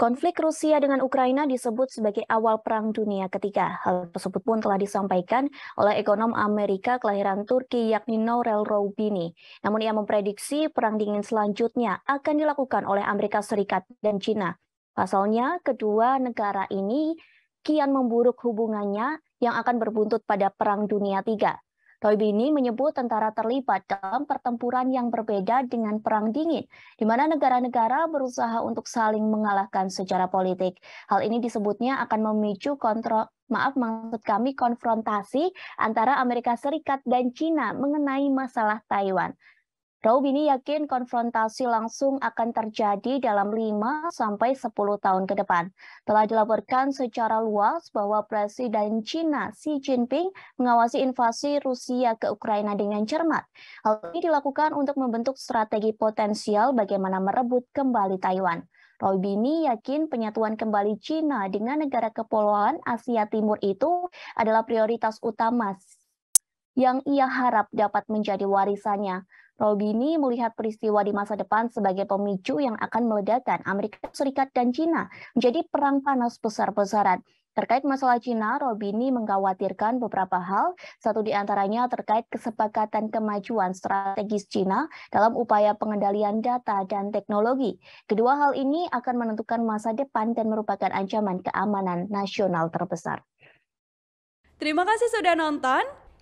Konflik Rusia dengan Ukraina disebut sebagai awal Perang Dunia ketiga. Hal tersebut pun telah disampaikan oleh ekonom Amerika kelahiran Turki yakni Norel Roubini. Namun ia memprediksi Perang Dingin selanjutnya akan dilakukan oleh Amerika Serikat dan Cina. Pasalnya, kedua negara ini kian memburuk hubungannya yang akan berbuntut pada Perang Dunia Tiga. Toibini menyebut tentara terlibat dalam pertempuran yang berbeda dengan Perang Dingin, di mana negara-negara berusaha untuk saling mengalahkan secara politik. Hal ini disebutnya akan memicu kontrol maaf maksud kami konfrontasi antara Amerika Serikat dan Cina mengenai masalah Taiwan. Raubini yakin konfrontasi langsung akan terjadi dalam 5 sampai 10 tahun ke depan. Telah dilaporkan secara luas bahwa Presiden China Xi Jinping mengawasi invasi Rusia ke Ukraina dengan cermat. Hal ini dilakukan untuk membentuk strategi potensial bagaimana merebut kembali Taiwan. Bini yakin penyatuan kembali Cina dengan negara kepulauan Asia Timur itu adalah prioritas utama yang ia harap dapat menjadi warisannya. Robini melihat peristiwa di masa depan sebagai pemicu yang akan meledakkan Amerika Serikat dan Cina menjadi perang panas besar-besaran. Terkait masalah Cina, Robini mengkhawatirkan beberapa hal, satu di antaranya terkait kesepakatan kemajuan strategis Cina dalam upaya pengendalian data dan teknologi. Kedua hal ini akan menentukan masa depan dan merupakan ancaman keamanan nasional terbesar. Terima kasih sudah nonton.